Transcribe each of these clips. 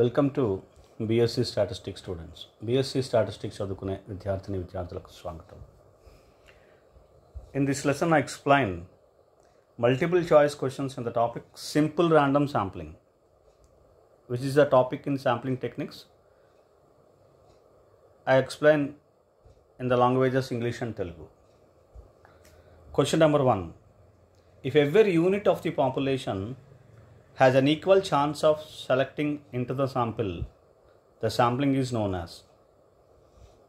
Welcome to BSc statistics students BSc statistics చదువుకునే విద్యార్థిని విద్యార్థులకు స్వాగతం in this lesson I explain multiple choice questions in the topic simple random sampling which is the topic in sampling techniques I explain in the languages English and Telugu question number one if every unit of the population has an equal chance of selecting into the sample, the sampling is known as.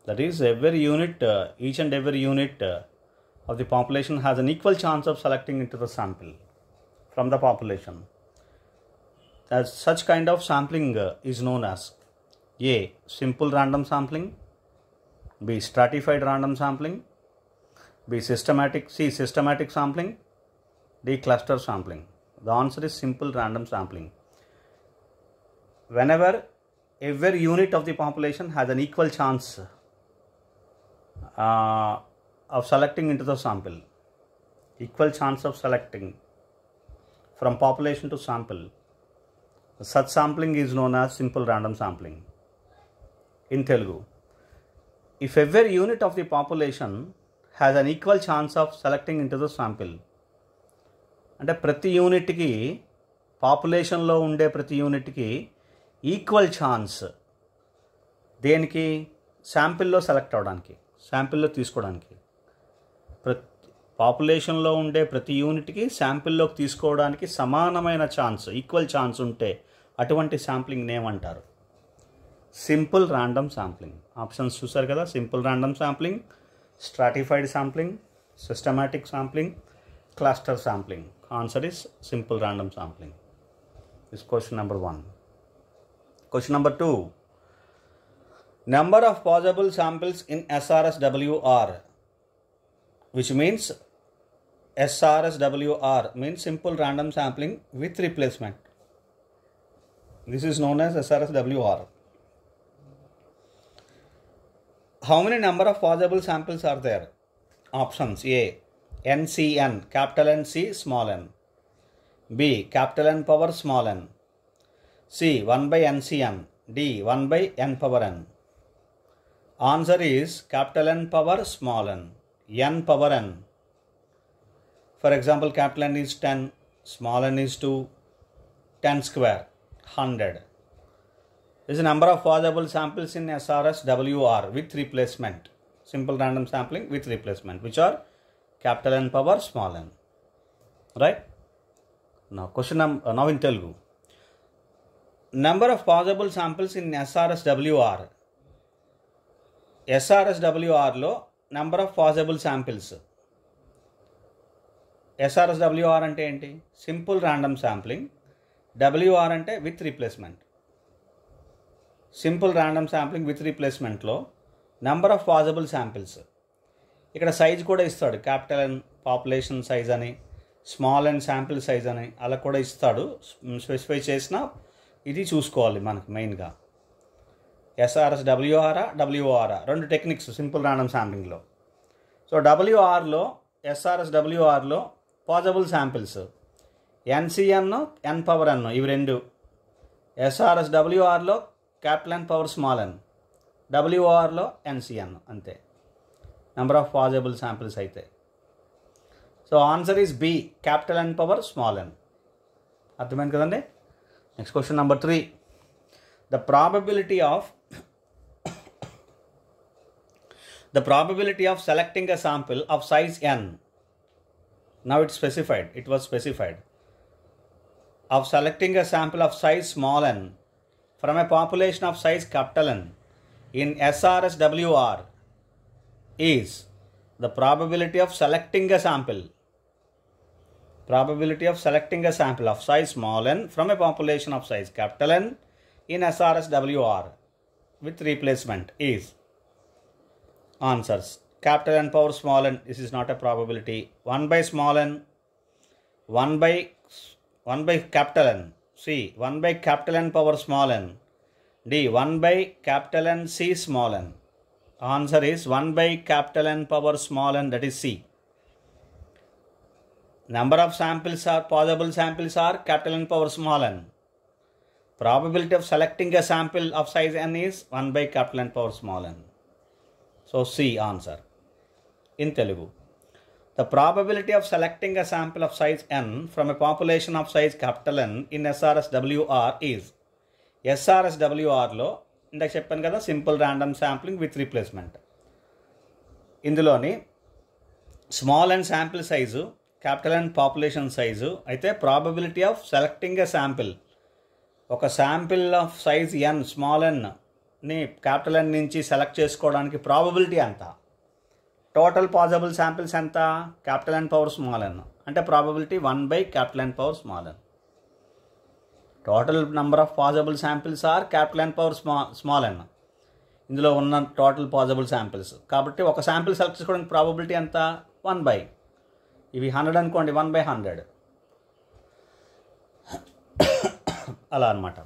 That is, every unit, uh, each and every unit uh, of the population has an equal chance of selecting into the sample from the population. As such kind of sampling uh, is known as A. Simple random sampling, B. Stratified random sampling, B. Systematic, C. Systematic sampling, D. Cluster sampling. The answer is simple random sampling. Whenever every unit of the population has an equal chance uh, of selecting into the sample, equal chance of selecting from population to sample, such sampling is known as simple random sampling. In Telugu, if every unit of the population has an equal chance of selecting into the sample, అంటే ప్రతి యూనిట్కి పాపులేషన్లో ఉండే ప్రతి యూనిట్కి equal chance దేనికి శాంపిల్లో select అవడానికి శాంపిల్లో తీసుకోవడానికి ప్రతి పాపులేషన్లో ఉండే ప్రతి యూనిట్కి శాంపిల్లోకి తీసుకోవడానికి సమానమైన ఛాన్స్ ఈక్వల్ ఛాన్స్ ఉంటే అటువంటి శాంప్లింగ్ అంటారు సింపుల్ ర్యాండమ్ శాంప్లింగ్ ఆప్షన్స్ చూసారు కదా simple random sampling stratified sampling systematic sampling cluster sampling answer is simple random sampling. This is question number 1. Question number 2. Number of possible samples in SRSWR which means SRSWR means simple random sampling with replacement. This is known as SRSWR. How many number of possible samples are there? Options A NCN, capital NC, small n. B, capital N power small n. C, 1 by NCN. D, 1 by N power n. Answer is capital N power small n, N power n. For example, capital N is 10, small n is 2, 10 square, 100. This is number of possible samples in SRS WR with replacement. Simple random sampling with replacement, which are capital N power small N right నా question now in Telugu number of Number samples in SRS WR SRS డబ్ల్యూఆర్లో number of possible samples SRS WR అంటే ఏంటి simple random sampling WR అంటే with replacement simple random sampling with రీప్లేస్మెంట్లో number of possible samples ఇక్కడ size కూడా ఇస్తాడు capital N population size అని small N sample size అని అలా కూడా ఇస్తాడు స్పెసిఫై చేసిన ఇది చూసుకోవాలి మనకు మెయిన్గా ఎస్ఆర్ఎస్ డబ్ల్యూఆర్ఆ డబ్ల్యూఆర్ఆ రెండు టెక్నిక్స్ సింపుల్ రాండమ్ శాంప్లింగ్లో సో డబ్ల్యూఆర్లో ఎస్ఆర్ఎస్ డబ్ల్యూఆర్లో possible samples NCN N power N ఇవి రెండు ఎస్ఆర్ఎస్ డబ్ల్యూఆర్లో capital N power small N డబ్ల్యూఆర్లో ఎన్సిఎన్ అంతే number of possible samples aithe so answer is b capital n power small n arthamain next question number 3 the probability of the probability of selecting a sample of size n now it's specified it was specified of selecting a sample of size small n from a population of size capital n in srswr is the probability of selecting a sample probability of selecting a sample of size small n from a population of size capital N in SRSWR with replacement is answers capital N power small n this is not a probability 1 by small n 1 by 1 by capital N C 1 by capital N power small n D 1 by capital N C small n answer is 1 by capital N power small n that is C. Number of samples are possible samples are capital N power small n. Probability of selecting a sample of size n is 1 by capital N power small n. So C answer. In Telugu. The probability of selecting a sample of size n from a population of size capital N in SRSWR is low ఇందాక చెప్పాను కదా simple random sampling with replacement ఇందులోని small N sample size capital N population size అయితే probability of selecting a sample ఒక sample of size N small ఎన్ని capital N నుంచి select చేసుకోవడానికి probability ఎంత టోటల్ పాజిబుల్ శాంపిల్స్ ఎంత capital N power small N అంటే probability one by capital N power small N total number of possible samples are capital N power స్మా small N ఇందులో ఉన్న total possible samples కాబట్టి ఒక sample select చేసుకోవడానికి probability ఎంత one by ఇవి hundred అనుకోండి వన్ బై హండ్రెడ్ అలా అనమాట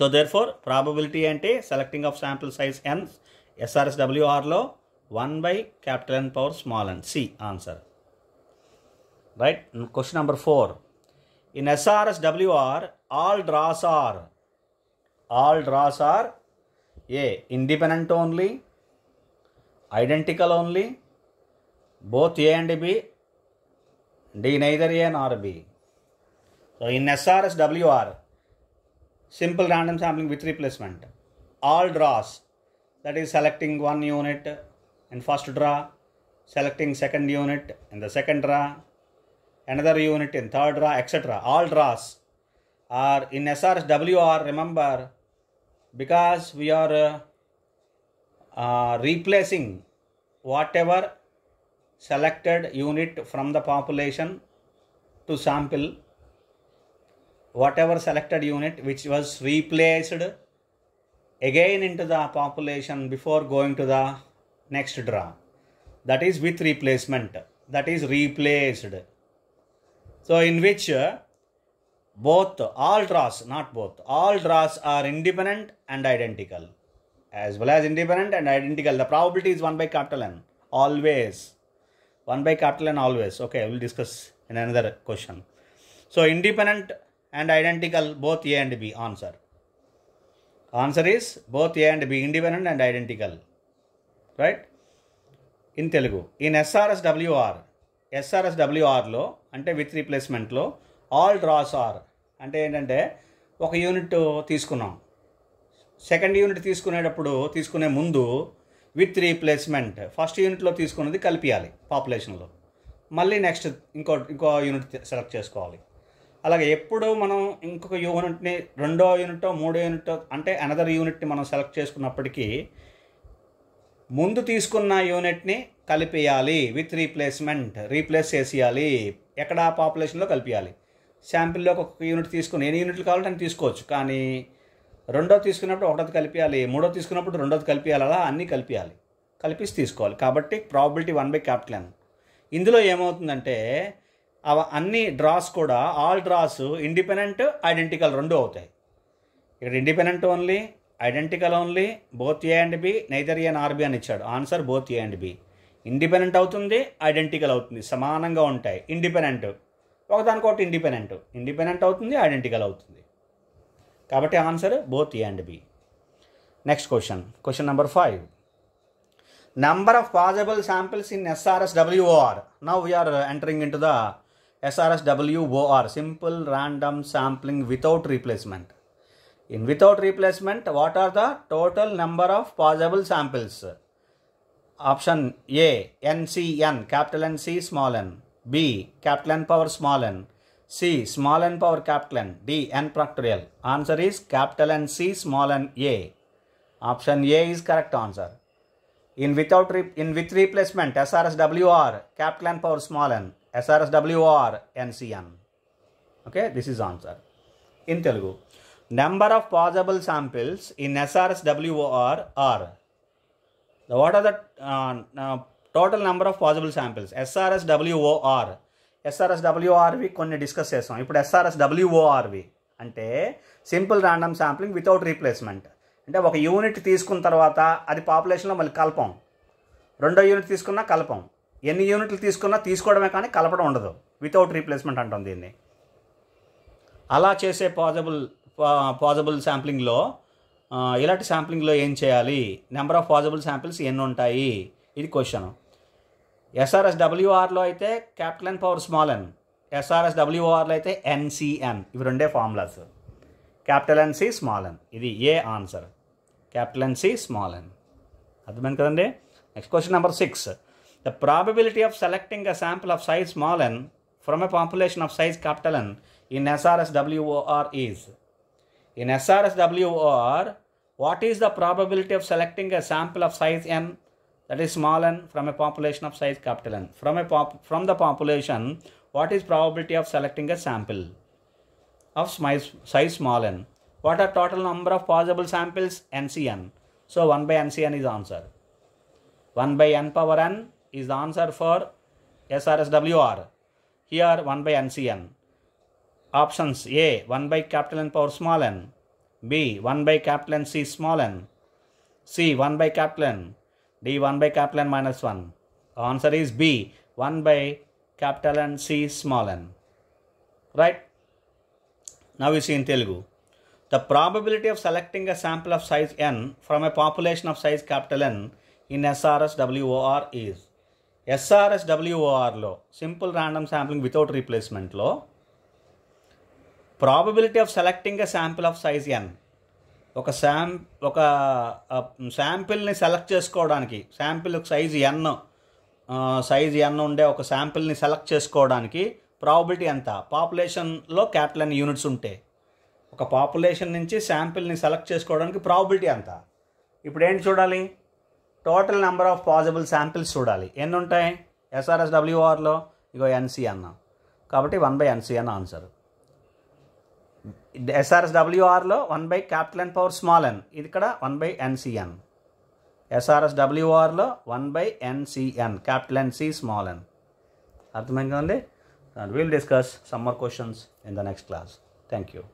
సో దేర్ ఫోర్ ప్రాబబిలిటీ అంటే selecting of sample size N SRS డబ్ల్యూఆర్లో one by capital N power small N C answer right question number four in SRS WR all draws are all draws are a independent only identical only both a and b d neither a and b so in srs simple random sampling with replacement all draws that is selecting one unit in first draw selecting second unit in the second draw another unit in third draw etc all draws or in SRSWR, remember, because we are uh, uh, replacing whatever selected unit from the population to sample, whatever selected unit which was replaced again into the population before going to the next draw. That is with replacement, that is replaced. So, in which uh, both all draws not both all draws are independent and identical as well as independent and identical the probability is 1 by capital n always 1 by capital n always okay we'll discuss in another question so independent and identical both a and b answer answer is both a and b independent and identical right in telugu in srswr srswr లో అంటే with రీప్లేస్మెంట్లో all draws are అంటే ఏంటంటే ఒక unit తీసుకున్నాం second unit తీసుకునేటప్పుడు తీసుకునే ముందు విత్ రీప్లేస్మెంట్ ఫస్ట్ యూనిట్లో తీసుకున్నది కలిపియాలి పాపులేషన్లో మళ్ళీ నెక్స్ట్ ఇంకో ఇంకో యూనిట్ సెలెక్ట్ చేసుకోవాలి అలాగే ఎప్పుడు మనం ఇంకొక యూనిట్ని రెండో యూనిట్ మూడో యూనిట్ అంటే అనదర్ యూనిట్ని మనం సెలెక్ట్ చేసుకున్నప్పటికీ ముందు తీసుకున్న యూనిట్ని కలిపేయాలి విత్ రీప్లేస్మెంట్ రీప్లేస్ చేసేయాలి ఎక్కడ పాపులేషన్లో కలిపియాలి శాంపిల్లో ఒక యూనిట్ తీసుకుని ఎన్ని యూనిట్లు కావాలంటే అని తీసుకోవచ్చు కానీ రెండో తీసుకున్నప్పుడు ఒకటోది కలిపియాలి మూడో తీసుకున్నప్పుడు రెండోది కలిపియాలి అలా అన్నీ కలిపియాలి కలిపిసి తీసుకోవాలి కాబట్టి probability one by capital N ఇందులో ఏమవుతుందంటే అవి అన్ని డ్రాస్ కూడా ఆల్ డ్రాస్ ఇండిపెండెంట్ ఐడెంటికల్ రెండు అవుతాయి ఇక్కడ independent only identical only both A and B neither A or B అని ఇచ్చాడు answer both A and B independent అవుతుంది ఐడెంటికల్ అవుతుంది సమానంగా ఉంటాయి ఇండిపెండెంట్ ஆகдан コート இன்டிபெண்டेंट இன்டிபெண்டेंट అవుతుంది ఐడెంటికల్ అవుతుంది కాబట్టి answer both A and B next question question number 5 number of possible samples in SRS w o r now we are entering into the SRS w o r simple random sampling without replacement in without replacement what are the total number of possible samples option A n c n capital n c small n B. Capital N power small n. C. Small n power capital N. D. N factorial. Answer is capital N C small n A. Option A is correct answer. In without in with replacement SRSWR capital N power small n SRSWR NCN. Okay, this is answer. In Telugu, number of possible samples in SRSWR are. What are the uh, uh, total number of possible samples SRS WOR SRS డబ్ల్యూఆర్వి కొన్ని discuss చేస్తాం ఇప్పుడు SRS డబ్ల్యూఓఆర్వి అంటే simple random sampling without replacement అంటే ఒక unit తీసుకున్న తర్వాత అది పాపులేషన్లో మళ్ళీ కలపం రెండో యూనిట్ తీసుకున్నా కలపం ఎన్ని యూనిట్లు తీసుకున్నా తీసుకోవడమే కానీ కలపడం ఉండదు వితౌట్ రీప్లేస్మెంట్ అంటాం దీన్ని అలా చేసే పాజిబుల్ పాజిబుల్ శాంప్లింగ్లో ఇలాంటి శాంప్లింగ్లో ఏం చేయాలి నెంబర్ ఆఫ్ పాజిబుల్ శాంపిల్స్ ఎన్ని ఉంటాయి ఇది క్వశ్చన్ ఎస్ఆర్ఎస్ డబ్ల్యూఆర్లో అయితే capital N power small N SRS డబ్ల్యూఆర్లో అయితే ఎన్సిఎన్ ఇవి రెండే formulas capital N C small N ఇది A answer capital N C small N అర్థమైంది కదండి next question number six the probability of selecting a sample of size small N from a population of size capital N in SRS WOR is in SRS WOR what is the probability of selecting a sample of size N that is small n from a population of size capital N. From, a pop, from the population, what is probability of selecting a sample of size small n? What are total number of possible samples? NCN. So 1 by NCN is answer. 1 by n power n is the answer for SRSWR. Here 1 by NCN. Options A 1 by capital N power small n. B 1 by capital N C small n. C 1 by capital N. D1 by capital N minus 1. answer is B. 1 by capital N C small n. Right? Now we see in Telugu. The probability of selecting a sample of size n from a population of size capital N in SRS WOR is SRS Simple random sampling without replacement law. Probability of selecting a sample of size n. ఒక శాం ఒక శాంపిల్ని select చేసుకోవడానికి sample size N size N ఉండే ఒక శాంపిల్ని select చేసుకోవడానికి probability ఎంత పాపులేషన్లో క్యాటల్ అని యూనిట్స్ ఉంటే ఒక పాపులేషన్ నుంచి శాంపిల్ని సెలెక్ట్ చేసుకోవడానికి ప్రాబిలిటీ ఎంత ఇప్పుడు ఏంటి చూడాలి total number of possible samples చూడాలి ఎన్ని ఉంటాయి ఎస్ఆర్ఎస్ డబ్ల్యూఆర్లో ఇగో ఎన్సీ అన్నాం కాబట్టి వన్ బై ఎన్సీ అన్న ఆన్సర్ ఎస్ఆర్ఎస్ డబ్ల్యూఆర్లో one by capital N power small N ఇది ఇక్కడ వన్ బై ఎన్సిఎన్ ఎస్ఆర్ఎస్ డబ్ల్యూఆర్లో one by NCN capital NC small N అర్థమైంది కదండి will discuss some more questions in the next class thank you